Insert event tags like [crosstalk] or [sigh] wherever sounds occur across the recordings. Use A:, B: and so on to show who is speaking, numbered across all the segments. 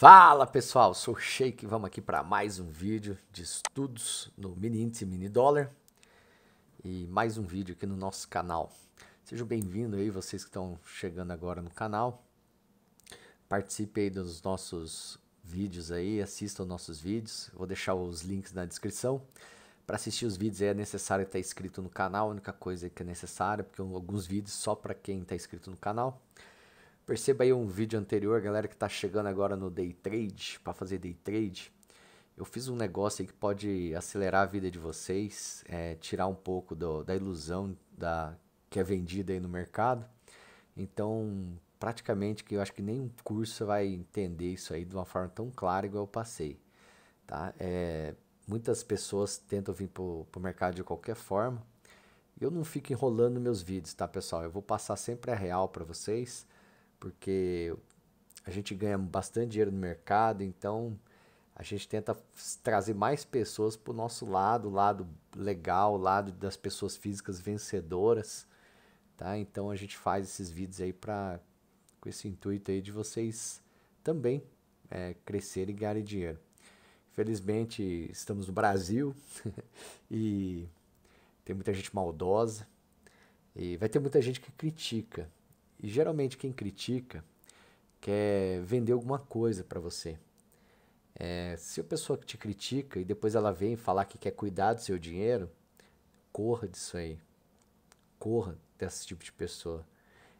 A: Fala pessoal, sou o Sheik, vamos aqui para mais um vídeo de estudos no Mini Índice Mini Dólar e mais um vídeo aqui no nosso canal. Sejam bem-vindos aí vocês que estão chegando agora no canal. Participe aí dos nossos vídeos aí, assistam nossos vídeos. Vou deixar os links na descrição. Para assistir os vídeos é necessário estar inscrito no canal, a única coisa que é necessária, porque alguns vídeos só para quem está inscrito no canal. Perceba aí um vídeo anterior, galera que está chegando agora no day trade, para fazer day trade. Eu fiz um negócio aí que pode acelerar a vida de vocês, é, tirar um pouco do, da ilusão da, que é vendida aí no mercado. Então, praticamente que eu acho que nenhum curso vai entender isso aí de uma forma tão clara igual eu passei, tá? É, muitas pessoas tentam vir para o mercado de qualquer forma. Eu não fico enrolando meus vídeos, tá, pessoal? Eu vou passar sempre a real para vocês porque a gente ganha bastante dinheiro no mercado, então a gente tenta trazer mais pessoas para o nosso lado, o lado legal, o lado das pessoas físicas vencedoras, tá? Então a gente faz esses vídeos aí para com esse intuito aí de vocês também é, crescerem e ganharem dinheiro. Infelizmente estamos no Brasil [laughs] e tem muita gente maldosa e vai ter muita gente que critica, e geralmente quem critica quer vender alguma coisa para você. É, se a pessoa que te critica e depois ela vem falar que quer cuidar do seu dinheiro, corra disso aí. Corra desse tipo de pessoa.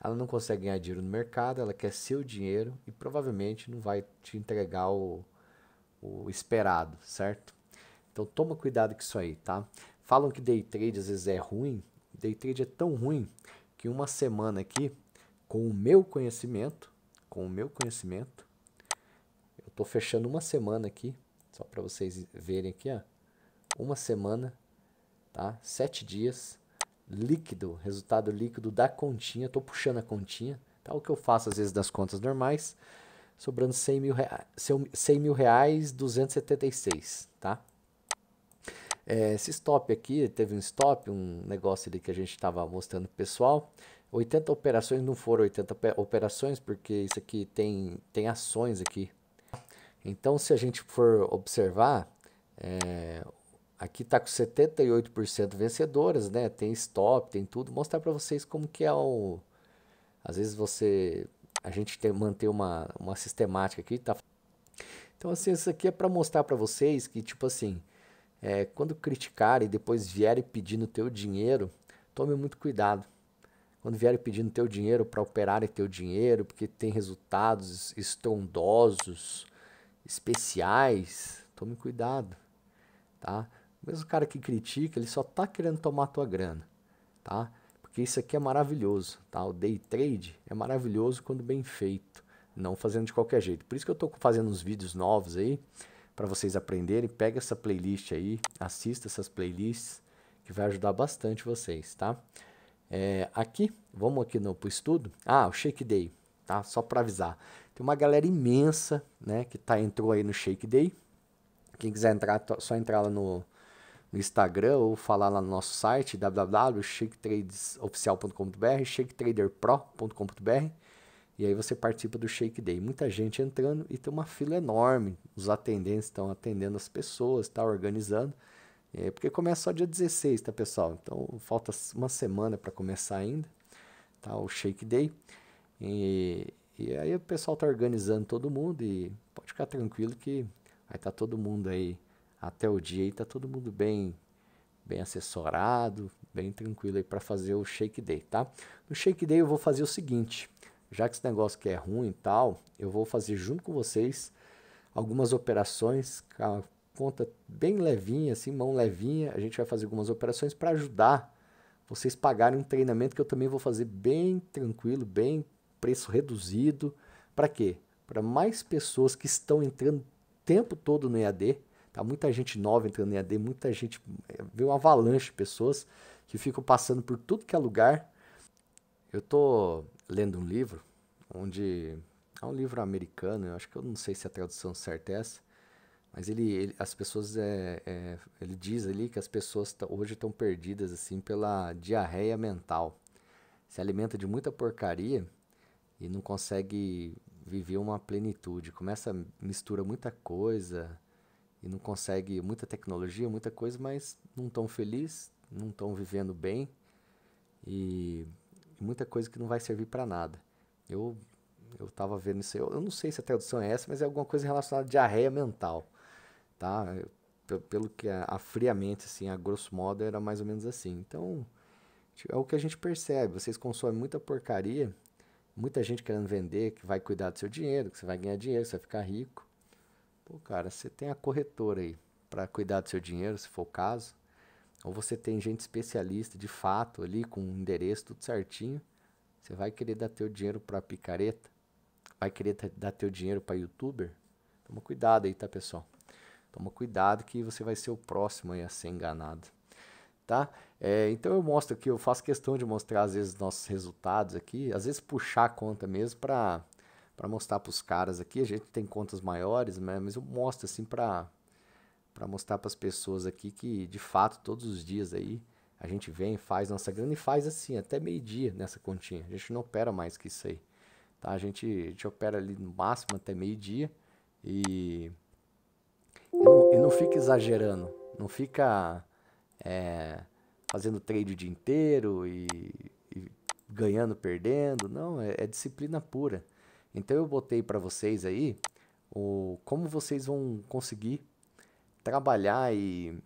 A: Ela não consegue ganhar dinheiro no mercado, ela quer seu dinheiro e provavelmente não vai te entregar o, o esperado, certo? Então toma cuidado com isso aí, tá? Falam que day trade às vezes é ruim. Day trade é tão ruim que uma semana aqui com o meu conhecimento, com o meu conhecimento, eu tô fechando uma semana aqui, só para vocês verem aqui, ó, uma semana, tá? Sete dias, líquido, resultado líquido da continha, tô puxando a continha, tá? O que eu faço às vezes das contas normais, sobrando 100 mil, rea 100 mil reais, 276, tá? É, esse stop aqui, teve um stop, um negócio ali que a gente estava mostrando pro pessoal, 80 operações não foram 80 operações, porque isso aqui tem, tem ações aqui. Então, se a gente for observar, é, aqui está com 78% vencedoras, né? Tem stop, tem tudo. Vou mostrar para vocês como que é o... Às vezes você... A gente tem, manter uma, uma sistemática aqui, tá? Então, assim, isso aqui é para mostrar para vocês que, tipo assim, é, quando criticarem e depois vierem pedindo teu dinheiro, tome muito cuidado quando vierem pedindo teu dinheiro para operarem teu dinheiro, porque tem resultados estrondosos, especiais, tome cuidado, tá? O cara que critica, ele só tá querendo tomar tua grana, tá? Porque isso aqui é maravilhoso, tá? O day trade é maravilhoso quando bem feito, não fazendo de qualquer jeito. Por isso que eu tô fazendo uns vídeos novos aí, para vocês aprenderem, pega essa playlist aí, assista essas playlists, que vai ajudar bastante vocês, tá? É, aqui, vamos aqui no pro estudo. Ah, o Shake Day, tá? Só para avisar. Tem uma galera imensa, né, que tá entrou aí no Shake Day. Quem quiser entrar, só entrar lá no, no Instagram ou falar lá no nosso site www.shaketradesoficial.com.br, shaketraderpro.com.br. E aí você participa do Shake Day. Muita gente entrando e tem uma fila enorme. Os atendentes estão atendendo as pessoas, está organizando. É, porque começa só dia 16, tá, pessoal? Então falta uma semana para começar ainda, tá? O Shake Day. E, e aí o pessoal tá organizando todo mundo e pode ficar tranquilo que vai tá todo mundo aí até o dia e tá todo mundo bem bem assessorado, bem tranquilo aí para fazer o Shake Day, tá? No Shake Day eu vou fazer o seguinte, já que esse negócio que é ruim e tal, eu vou fazer junto com vocês algumas operações conta bem levinha, assim, mão levinha. A gente vai fazer algumas operações para ajudar vocês pagarem um treinamento que eu também vou fazer bem tranquilo, bem preço reduzido. Para quê? Para mais pessoas que estão entrando o tempo todo no EAD. Tá muita gente nova entrando no EAD, muita gente. É, veio uma avalanche de pessoas que ficam passando por tudo que é lugar. Eu tô lendo um livro onde. É um livro americano, eu acho que eu não sei se a tradução certa é essa, mas ele, ele as pessoas, é, é, ele diz ali que as pessoas hoje estão perdidas assim pela diarreia mental. Se alimenta de muita porcaria e não consegue viver uma plenitude. Começa, mistura muita coisa e não consegue muita tecnologia, muita coisa, mas não tão feliz, não estão vivendo bem e, e muita coisa que não vai servir para nada. Eu eu tava vendo isso aí. Eu, eu não sei se a tradução é essa, mas é alguma coisa relacionada à diarreia mental tá? pelo que a, é, a friamente, assim, a grosso modo, era mais ou menos assim. Então, tipo, é o que a gente percebe. Vocês consomem muita porcaria, muita gente querendo vender, que vai cuidar do seu dinheiro, que você vai ganhar dinheiro, que você vai ficar rico. Pô, cara, você tem a corretora aí para cuidar do seu dinheiro, se for o caso. Ou você tem gente especialista de fato ali, com um endereço tudo certinho. Você vai querer dar teu dinheiro para picareta? Vai querer dar teu dinheiro para youtuber? Toma cuidado aí, tá, pessoal? Toma cuidado que você vai ser o próximo a ser enganado. Tá? É, então eu mostro aqui, eu faço questão de mostrar às vezes nossos resultados aqui, às vezes puxar a conta mesmo para mostrar para os caras aqui. A gente tem contas maiores, né? mas eu mostro assim para para mostrar para as pessoas aqui que de fato todos os dias aí a gente vem, faz nossa grana e faz assim, até meio-dia nessa continha. A gente não opera mais que isso aí. Tá? A, gente, a gente opera ali no máximo até meio-dia e e não fica exagerando. Não fica é, fazendo trade o dia inteiro e, e ganhando, perdendo. Não, é, é, disciplina pura. Então eu botei para vocês aí o, como vocês vão conseguir trabalhar e,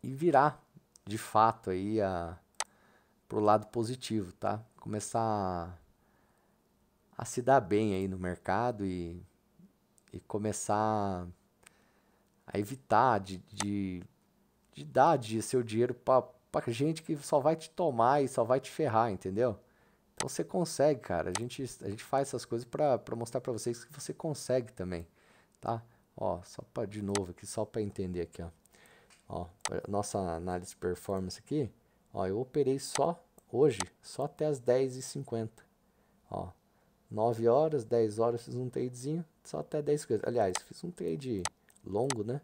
A: e virar de fato aí a, pro lado positivo, tá? Começar a, a se dar bem aí no mercado e, e começar a evitar de, de, de dar de seu dinheiro para gente que só vai te tomar e só vai te ferrar, entendeu? Então você consegue, cara. A gente, a gente faz essas coisas para mostrar para vocês que você consegue também, tá? Ó, só para de novo aqui, só para entender aqui, ó. Ó, nossa análise performance aqui, ó, eu operei só hoje, só até as 10h50. Ó, 9 horas, 10 horas fiz um tradezinho, só até 10 coisas. Aliás, fiz um trade longo, né?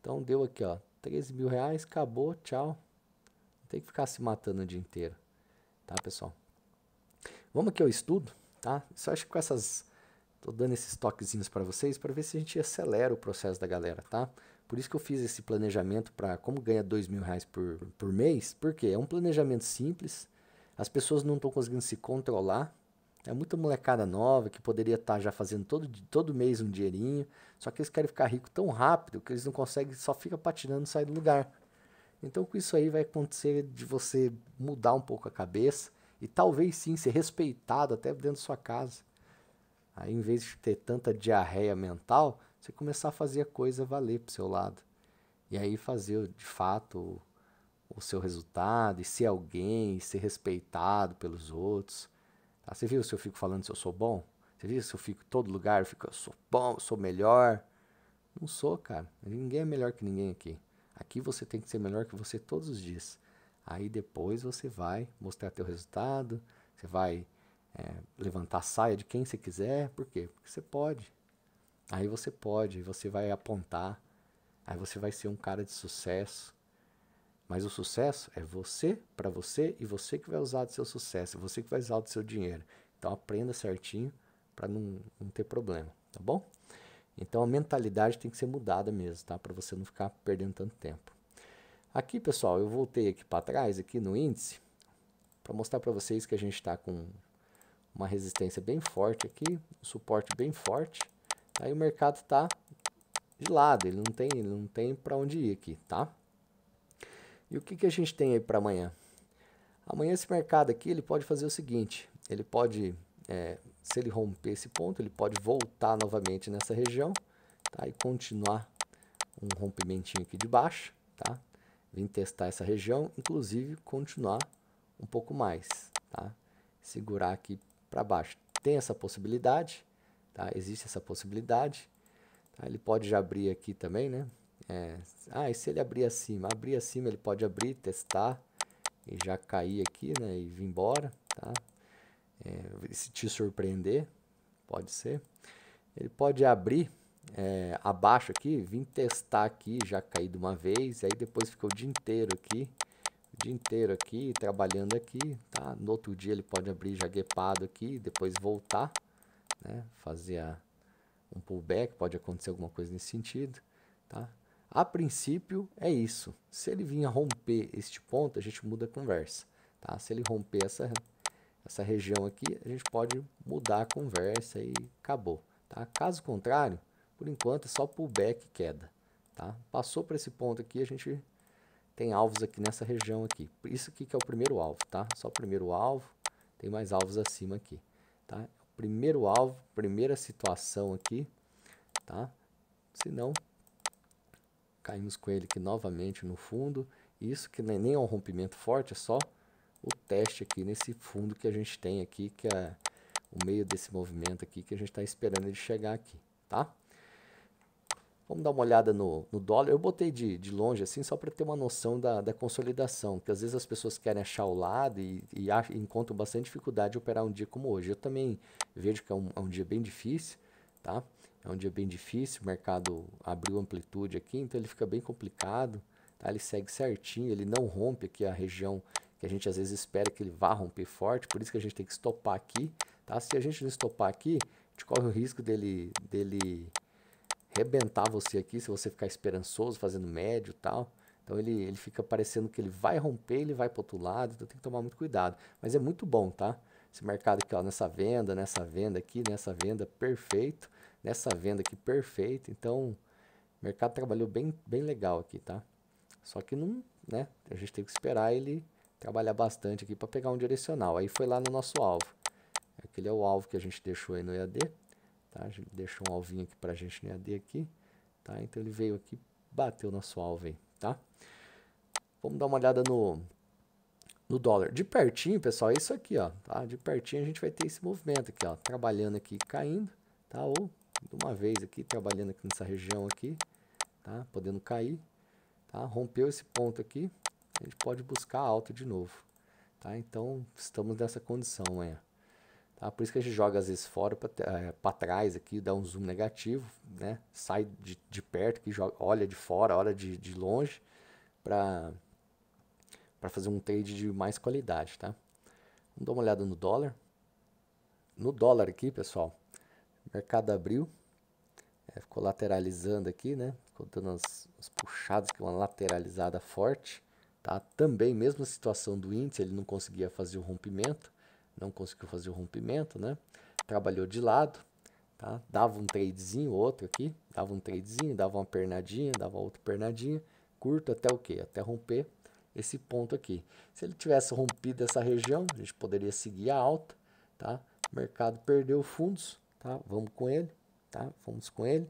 A: Então deu aqui, ó, 13 mil reais, acabou, tchau. Não tem que ficar se matando o dia inteiro, tá, pessoal? Vamos aqui ao estudo, tá? Só acho que com essas... Tô dando esses toquezinhos para vocês para ver se a gente acelera o processo da galera, tá? Por isso que eu fiz esse planejamento para como ganhar dois mil reais por, por mês, porque é um planejamento simples, as pessoas não estão conseguindo se controlar, é muita molecada nova que poderia estar tá já fazendo todo, todo mês um dinheirinho, só que eles querem ficar rico tão rápido que eles não conseguem, só fica patinando e sai do lugar. Então, com isso aí, vai acontecer de você mudar um pouco a cabeça e talvez sim ser respeitado até dentro da sua casa. Aí, em vez de ter tanta diarreia mental, você começar a fazer a coisa valer para seu lado. E aí, fazer de fato o seu resultado, e ser alguém, e ser respeitado pelos outros. Tá? Você viu se eu fico falando se eu sou bom? Você viu se eu fico em todo lugar, eu fico, eu sou bom, eu sou melhor? Não sou, cara. Ninguém é melhor que ninguém aqui. Aqui você tem que ser melhor que você todos os dias. Aí depois você vai mostrar teu resultado, você vai é, levantar a saia de quem você quiser. Por quê? Porque você pode. Aí você pode, você vai apontar, aí você vai ser um cara de sucesso. Mas o sucesso é você para você e você que vai usar do seu sucesso, você que vai usar do seu dinheiro. Então aprenda certinho para não, não ter problema, tá bom? Então a mentalidade tem que ser mudada mesmo, tá? Para você não ficar perdendo tanto tempo. Aqui, pessoal, eu voltei aqui para trás, aqui no índice, para mostrar para vocês que a gente está com uma resistência bem forte aqui, um suporte bem forte. Aí o mercado está de lado, ele não tem, ele não tem para onde ir aqui, tá? E o que, que a gente tem aí para amanhã? Amanhã esse mercado aqui ele pode fazer o seguinte, ele pode, é, se ele romper esse ponto, ele pode voltar novamente nessa região tá? e continuar um rompimentinho aqui de baixo, tá? Vim testar essa região, inclusive continuar um pouco mais, tá? Segurar aqui para baixo. Tem essa possibilidade, tá? Existe essa possibilidade. Tá? Ele pode já abrir aqui também, né? É. Ah, e se ele abrir acima? Abrir acima ele pode abrir, testar e já cair aqui, né? E vir embora, tá? É, se te surpreender, pode ser. Ele pode abrir é, abaixo aqui, vir testar aqui, já cair de uma vez. Aí depois fica o dia inteiro aqui, o dia inteiro aqui, trabalhando aqui, tá? No outro dia ele pode abrir já guepado aqui, depois voltar, né? Fazer a, um pullback, pode acontecer alguma coisa nesse sentido, tá? A princípio é isso. Se ele vinha romper este ponto, a gente muda a conversa. Tá? Se ele romper essa, essa região aqui, a gente pode mudar a conversa e acabou. Tá? Caso contrário, por enquanto é só pullback e queda. Tá? Passou para esse ponto aqui, a gente tem alvos aqui nessa região aqui. Isso aqui que é o primeiro alvo, tá? Só o primeiro alvo, tem mais alvos acima aqui, tá? Primeiro alvo, primeira situação aqui, tá? Se não, Caímos com ele aqui novamente no fundo. Isso que nem é um rompimento forte, é só o teste aqui nesse fundo que a gente tem aqui, que é o meio desse movimento aqui, que a gente está esperando ele chegar aqui, tá? Vamos dar uma olhada no, no dólar. Eu botei de, de longe assim só para ter uma noção da, da consolidação, porque às vezes as pessoas querem achar o lado e, e, acham, encontram bastante dificuldade de operar um dia como hoje. Eu também vejo que é um, é um dia bem difícil, tá? É um dia bem difícil, o mercado abriu amplitude aqui, então ele fica bem complicado, tá? Ele segue certinho, ele não rompe aqui a região que a gente às vezes espera que ele vá romper forte, por isso que a gente tem que estopar aqui, tá? Se a gente não estopar aqui, a gente corre o risco dele dele rebentar você aqui, se você ficar esperançoso fazendo médio, tal. Então ele, ele fica parecendo que ele vai romper, ele vai para outro lado, então tem que tomar muito cuidado. Mas é muito bom, tá? Esse mercado aqui, ó, nessa venda, nessa venda aqui, nessa venda, perfeito. Nessa venda aqui, perfeito. Então, o mercado trabalhou bem, bem legal aqui, tá? Só que não, né? A gente tem que esperar ele trabalhar bastante aqui para pegar um direcional. Aí foi lá no nosso alvo. Aquele é o alvo que a gente deixou aí no EAD, tá? A gente deixou um alvinho aqui para a gente no EAD aqui, tá? Então ele veio aqui, bateu nosso alvo aí, tá? Vamos dar uma olhada no no dólar. De pertinho, pessoal, é isso aqui, ó, tá? De pertinho a gente vai ter esse movimento aqui, ó, trabalhando aqui caindo, tá? Ou de uma vez aqui, trabalhando aqui nessa região aqui, tá? Podendo cair, tá? Rompeu esse ponto aqui, a gente pode buscar alta de novo, tá? Então, estamos nessa condição amanhã. É. Tá? Por isso que a gente joga às vezes fora para é, eh, trás aqui, dá um zoom negativo, né? Sai de, de perto, que joga, olha de fora, olha de, de longe, para para fazer um trade de mais qualidade, tá? Vamos dar uma olhada no dólar. No dólar aqui, pessoal, mercado abriu, é, ficou lateralizando aqui, né? Ficou dando as, as puxadas, que é uma lateralizada forte, tá? Também, a situação do índice, ele não conseguia fazer o rompimento, não conseguiu fazer o rompimento, né? Trabalhou de lado, tá? Dava um tradezinho, outro aqui, dava um tradezinho, dava uma pernadinha, dava outra pernadinha, curto até o quê? Até romper esse ponto aqui. Se ele tivesse rompido essa região, a gente poderia seguir a alta, tá? O mercado perdeu fundos, tá? Vamos com ele, tá? Vamos com ele,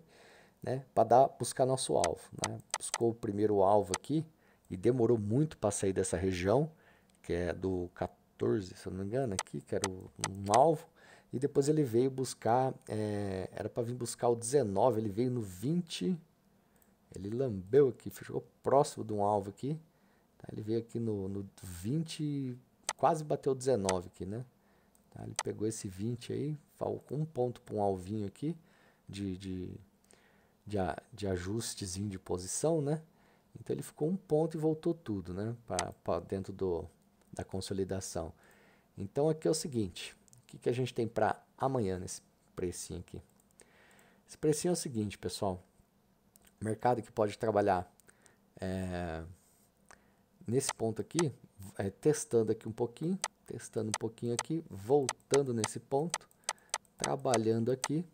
A: né? Para dar buscar nosso alvo, né? Buscou o primeiro alvo aqui e demorou muito para sair dessa região, que é do 14, se eu não me engano, aqui, que era um alvo. E depois ele veio buscar, é, era para vir buscar o 19, ele veio no 20, ele lambeu aqui, ficou próximo de um alvo aqui, Tá, ele veio aqui no, no 20, quase bateu 19 aqui, né? Tá, ele pegou esse 20 aí, com um ponto para um alvinho aqui de, de, de, de ajustezinho de posição, né? Então ele ficou um ponto e voltou tudo, né? Para dentro do, da consolidação. Então aqui é o seguinte, o que, que a gente tem para amanhã nesse precinho aqui? Esse precinho é o seguinte, pessoal. Mercado que pode trabalhar é, nesse ponto aqui, é, testando aqui um pouquinho, testando um pouquinho aqui, voltando nesse ponto, trabalhando aqui,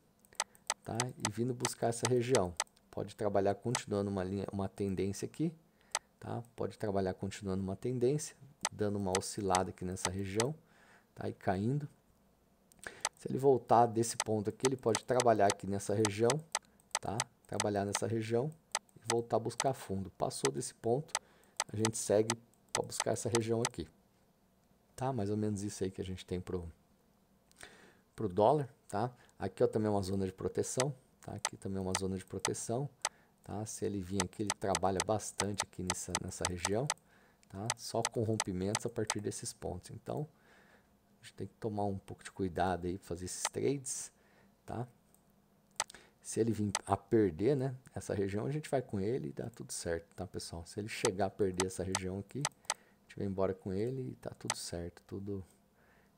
A: tá? E vindo buscar essa região. Pode trabalhar continuando uma linha, uma tendência aqui, tá? Pode trabalhar continuando uma tendência, dando uma oscilada aqui nessa região, tá? E caindo. Se ele voltar desse ponto aqui, ele pode trabalhar aqui nessa região, tá? Trabalhar nessa região e voltar a buscar fundo. Passou desse ponto, a gente segue para buscar essa região aqui. Tá? Mais ou menos isso aí que a gente tem para o dólar. Tá? Aqui ó, também é uma zona de proteção. Tá? Aqui também é uma zona de proteção. Tá? Se ele vir aqui, ele trabalha bastante aqui nessa, nessa região. Tá? Só com rompimentos a partir desses pontos. Então, a gente tem que tomar um pouco de cuidado aí para fazer esses trades. Tá? Se ele vir a perder, né, essa região, a gente vai com ele e dá tudo certo, tá, pessoal? Se ele chegar a perder essa região aqui, a gente vai embora com ele e tá tudo certo, tudo...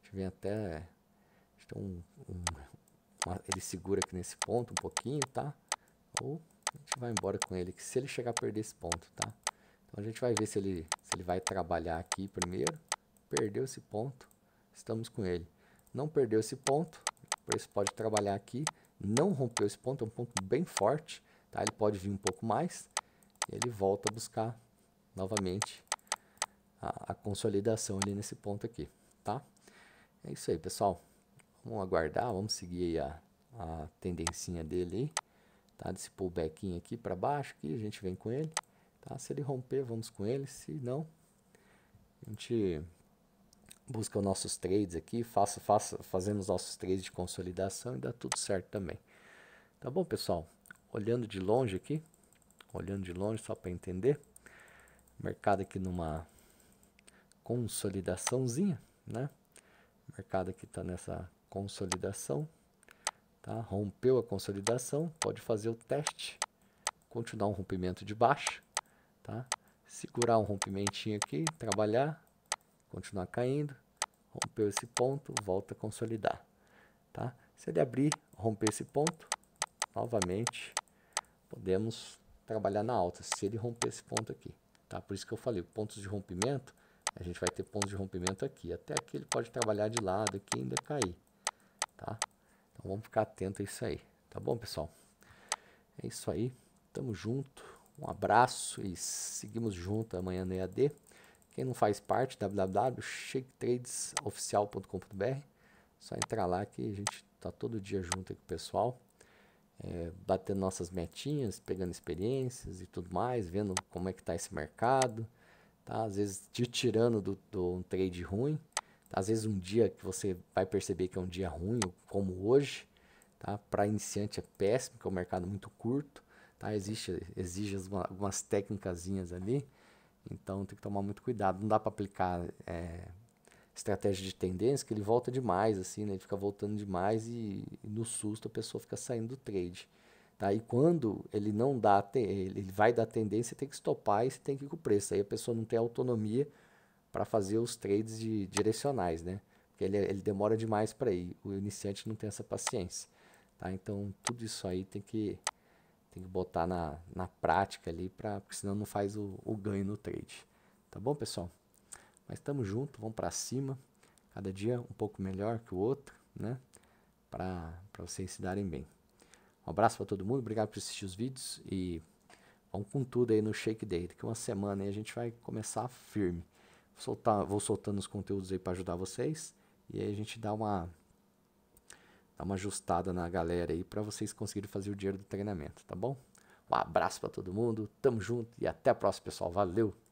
A: A gente vem até... A gente tem um, um, uma, ele segura aqui nesse ponto um pouquinho, tá? Ou a gente vai embora com ele, que se ele chegar a perder esse ponto, tá? Então a gente vai ver se ele, se ele vai trabalhar aqui primeiro. Perdeu esse ponto, estamos com ele. Não perdeu esse ponto, por isso pode trabalhar aqui não rompeu esse ponto, é um ponto bem forte, tá? ele pode vir um pouco mais, e ele volta a buscar novamente a, a consolidação ali nesse ponto aqui, tá? É isso aí, pessoal. Vamos aguardar, vamos seguir a, a tendencinha dele aí, tá? Desse pullback aqui para baixo, que a gente vem com ele, tá? Se ele romper, vamos com ele, se não, a gente busca os nossos trades aqui, faça, faça, fazemos nossos trades de consolidação e dá tudo certo também. Tá bom, pessoal? Olhando de longe aqui, olhando de longe só para entender, mercado aqui numa consolidaçãozinha, né? Mercado aqui está nessa consolidação, tá? Rompeu a consolidação, pode fazer o teste, continuar um rompimento de baixo, tá? Segurar um rompimentinho aqui, trabalhar, continuar caindo, rompeu esse ponto, volta a consolidar. Tá? Se ele abrir, romper esse ponto, novamente podemos trabalhar na alta, se ele romper esse ponto aqui. Tá? Por isso que eu falei, pontos de rompimento, a gente vai ter pontos de rompimento aqui. Até aqui ele pode trabalhar de lado aqui e ainda cair. Tá? Então vamos ficar atento a isso aí. Tá bom, pessoal? É isso aí. Tamo junto. Um abraço e seguimos junto amanhã no EAD. Quem não faz parte, www.shaketradesoficial.com.br. Só entrar lá que a gente está todo dia junto com o pessoal, é, batendo nossas metinhas, pegando experiências e tudo mais, vendo como é que está esse mercado. Tá? Às vezes te tirando do, do um trade ruim. Tá? Às vezes um dia que você vai perceber que é um dia ruim, como hoje. Tá? Para iniciante é péssimo, que é um mercado muito curto. Tá? Existe, exige algumas técnicas ali então tem que tomar muito cuidado. Não dá para aplicar é, estratégia de tendência que ele volta demais, assim, né? Ele fica voltando demais e, e no susto a pessoa fica saindo do trade. Tá? E quando ele não dá, ele vai dar tendência, tem que estopar e você tem que ir com o preço. Aí a pessoa não tem autonomia para fazer os trades de, direcionais, né? Porque ele, é, ele demora demais para ir. O iniciante não tem essa paciência. Tá? Então tudo isso aí tem que tem que botar na, na prática ali, pra, porque senão não faz o, o ganho no trade. Tá bom, pessoal? Mas estamos junto, vamos para cima. Cada dia um pouco melhor que o outro, né? Para vocês se darem bem. Um abraço para todo mundo, obrigado por assistir os vídeos e vamos com tudo aí no Shake Day. Daqui uma semana aí a gente vai começar firme. Vou, soltar, vou soltando os conteúdos aí para ajudar vocês e aí a gente dá uma dar uma ajustada na galera aí para vocês conseguirem fazer o dinheiro do treinamento, tá bom? Um abraço para todo mundo, tamo junto e até a próxima, pessoal. Valeu!